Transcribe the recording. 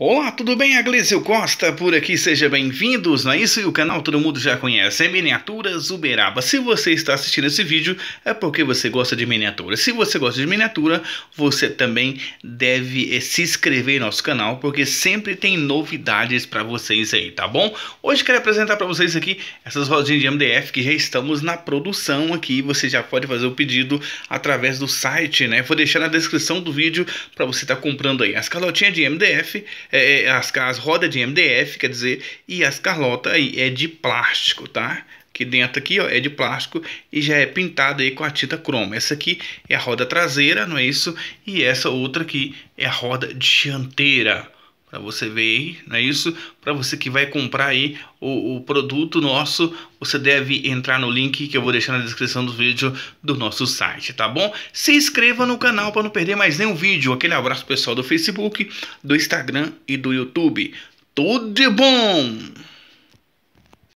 Olá, tudo bem? Aglesio Costa por aqui, seja bem-vindos, não é isso? E o canal todo mundo já conhece, é Miniaturas Uberaba. Se você está assistindo esse vídeo, é porque você gosta de miniatura. Se você gosta de miniatura, você também deve eh, se inscrever em nosso canal, porque sempre tem novidades para vocês aí, tá bom? Hoje quero apresentar para vocês aqui essas rodinhas de MDF que já estamos na produção aqui. Você já pode fazer o pedido através do site, né? Vou deixar na descrição do vídeo para você estar tá comprando aí as calotinhas de MDF é, é, as, as rodas de MDF, quer dizer, e as Carlota aí é de plástico, tá? que dentro aqui ó, é de plástico e já é pintada aí com a tinta cromo Essa aqui é a roda traseira, não é isso? E essa outra aqui é a roda dianteira para você ver aí, não é isso? Para você que vai comprar aí o, o, produto nosso, você deve entrar no link que eu vou deixar na descrição do vídeo do nosso site, tá bom? Se inscreva no canal para não perder mais nenhum vídeo. Aquele abraço pessoal do Facebook, do Instagram e do YouTube. Tudo de bom!